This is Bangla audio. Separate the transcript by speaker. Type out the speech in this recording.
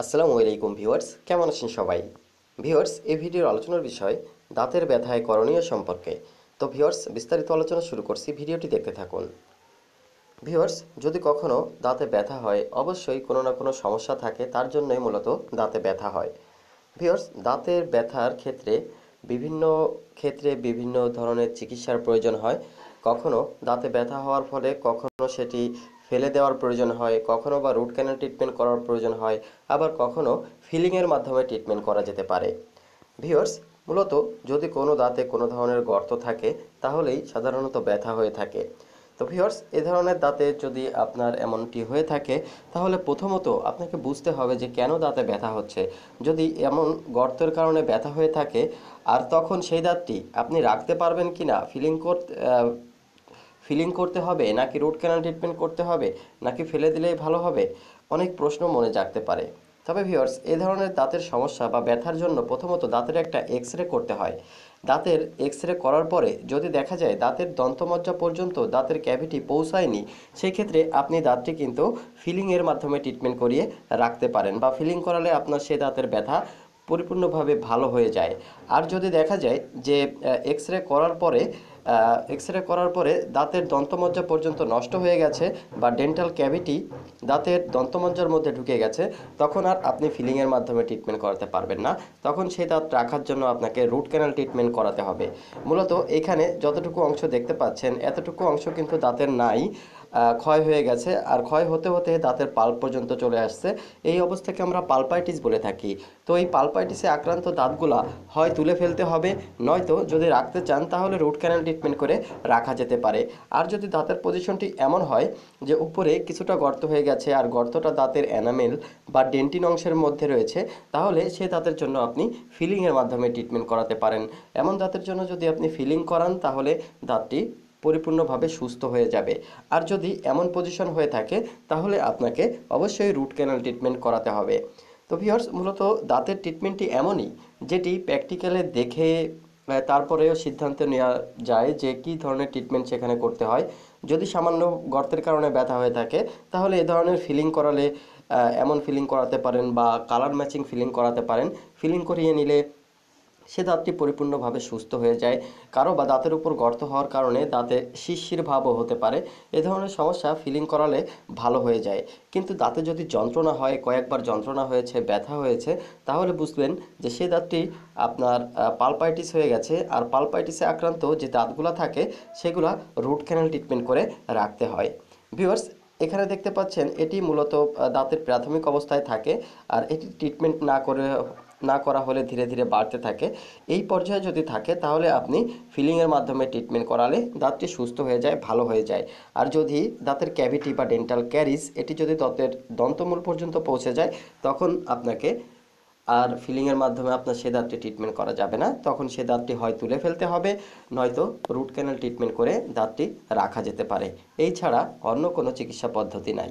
Speaker 1: আসসালামু আলাইকুম ভিউয়ার্স কেমন আছেন সবাই ভিউয়ার্স এই ভিডিওর আলোচনার বিষয় দাঁতের ব্যথায় করণীয় সম্পর্কে তো ভিউয়ার্স বিস্তারিত আলোচনা শুরু করছি ভিডিওটি দেখতে থাকুন ভিউয়ার্স যদি কখনও দাঁতে ব্যথা হয় অবশ্যই কোনো না কোনো সমস্যা থাকে তার জন্যই মূলত দাঁতে ব্যথা হয় ভিউয়ার্স দাঁতের ব্যথার ক্ষেত্রে বিভিন্ন ক্ষেত্রে বিভিন্ন ধরনের চিকিৎসার প্রয়োজন হয় কখনো দাঁতে ব্যথা হওয়ার ফলে কখনো সেটি ফেলে দেওয়ার প্রয়োজন হয় কখনো বা রুট ক্যানেল ট্রিটমেন্ট করার প্রয়োজন হয় আবার কখনো ফিলিংয়ের মাধ্যমে ট্রিটমেন্ট করা যেতে পারে ভিওর্স মূলত যদি কোনো দাঁতে কোনো ধরনের গর্ত থাকে তাহলেই সাধারণত ব্যথা হয়ে থাকে তো ভিওর্স এ ধরনের দাঁতে যদি আপনার এমনটি হয়ে থাকে তাহলে প্রথমত আপনাকে বুঝতে হবে যে কেন দাঁতে ব্যথা হচ্ছে যদি এমন গর্তের কারণে ব্যথা হয়ে থাকে আর তখন সেই দাঁতটি আপনি রাখতে পারবেন কি না ফিলিং করতে ফিলিং করতে হবে নাকি রুট ক্যানাল ট্রিটমেন্ট করতে হবে নাকি ফেলে দিলেই ভালো হবে অনেক প্রশ্ন মনে জাগতে পারে তবে ভিওর্স এ ধরনের দাঁতের সমস্যা বা ব্যথার জন্য প্রথমত দাঁতের একটা এক্স রে করতে হয় দাঁতের এক্স রে করার পরে যদি দেখা যায় দাঁতের দন্তমজ্জা পর্যন্ত দাঁতের ক্যাভিটি পৌঁছায়নি সেই ক্ষেত্রে আপনি দাঁতটি কিন্তু ফিলিংয়ের মাধ্যমে ট্রিটমেন্ট করিয়ে রাখতে পারেন বা ফিলিং করালে আপনার সে দাঁতের ব্যথা পরিপূর্ণভাবে ভালো হয়ে যায় আর যদি দেখা যায় যে এক্স রে করার পরে এক্স রে করার পরে দাঁতের দন্তমজ্জা পর্যন্ত নষ্ট হয়ে গেছে বা ডেন্টাল ক্যাভিটি দাঁতের দন্তমজ্জার মধ্যে ঢুকে গেছে তখন আর আপনি ফিলিংয়ের মাধ্যমে ট্রিটমেন্ট করাতে পারবেন না তখন সেই দাঁত রাখার জন্য আপনাকে রুট ক্যানাল ট্রিটমেন্ট করাতে হবে মূলত এখানে যতটুকু অংশ দেখতে পাচ্ছেন এতটুকু অংশ কিন্তু দাঁতের নাই ক্ষয় হয়ে গেছে আর ক্ষয় হতে হতে দাঁতের পাল্প পর্যন্ত চলে আসছে এই অবস্থাকে আমরা পালপাইটিস বলে থাকি তো এই পালপাইটিসে আক্রান্ত দাঁতগুলা হয় তুলে ফেলতে হবে নয়তো যদি রাখতে চান তাহলে রুট ক্যানাল ট্রিটমেন্ট করে রাখা যেতে পারে আর যদি দাঁতের পজিশনটি এমন হয় যে উপরে কিছুটা গর্ত হয়ে গেছে আর গর্তটা দাঁতের অ্যানামেল বা ডেন্টিন অংশের মধ্যে রয়েছে তাহলে সে দাঁতের জন্য আপনি ফিলিংয়ের মাধ্যমে ট্রিটমেন্ট করাতে পারেন এমন দাঁতের জন্য যদি আপনি ফিলিং করান তাহলে দাঁতটি পরিপূর্ণভাবে সুস্থ হয়ে যাবে আর যদি এমন পজিশন হয়ে থাকে তাহলে আপনাকে অবশ্যই রুট ক্যানাল ট্রিটমেন্ট করাতে হবে তো ভিওর্স মূলত দাঁতের ট্রিটমেন্টটি এমনই যেটি প্র্যাকটিক্যালে দেখে তারপরেও সিদ্ধান্ত নেওয়া যায় যে কী ধরনের ট্রিটমেন্ট সেখানে করতে হয় যদি সামান্য গর্তের কারণে ব্যথা হয়ে থাকে তাহলে এ ধরনের ফিলিং করালে এমন ফিলিং করাতে পারেন বা কালার ম্যাচিং ফিলিং করাতে পারেন ফিলিং করিয়ে নিলে সে দাঁতটি পরিপূর্ণভাবে সুস্থ হয়ে যায় কারো বা দাঁতের উপর গর্ত হওয়ার কারণে দাঁতে শিরশির ভাবও হতে পারে এ ধরনের সমস্যা ফিলিং করালে ভালো হয়ে যায় কিন্তু দাঁতে যদি যন্ত্রণা হয় কয়েকবার যন্ত্রণা হয়েছে ব্যথা হয়েছে তাহলে বুঝবেন যে সে দাঁতটি আপনার পালপাইটিস হয়ে গেছে আর পালপাইটিসে আক্রান্ত যে দাঁতগুলা থাকে সেগুলা রুট ক্যানাল ট্রিটমেন্ট করে রাখতে হয় ভিউয়ার্স এখানে দেখতে পাচ্ছেন এটি মূলত দাঁতের প্রাথমিক অবস্থায় থাকে আর এটি ট্রিটমেন্ট না করে না করা হলে ধীরে ধীরে বাড়তে থাকে এই পর্যায়ে যদি থাকে তাহলে আপনি ফিলিংয়ের মাধ্যমে ট্রিটমেন্ট করালে দাঁতটি সুস্থ হয়ে যায় ভালো হয়ে যায় আর যদি দাঁতের ক্যাভিটি বা ডেন্টাল ক্যারিস এটি যদি দাঁতের দন্তমূল পর্যন্ত পৌঁছে যায় তখন আপনাকে আর ফিলিংয়ের মাধ্যমে আপনার সে দাঁতটি ট্রিটমেন্ট করা যাবে না তখন সে দাঁতটি হয় তুলে ফেলতে হবে নয়তো রুট ক্যানাল ট্রিটমেন্ট করে দাঁতটি রাখা যেতে পারে এই ছাড়া অন্য কোনো চিকিৎসা পদ্ধতি নাই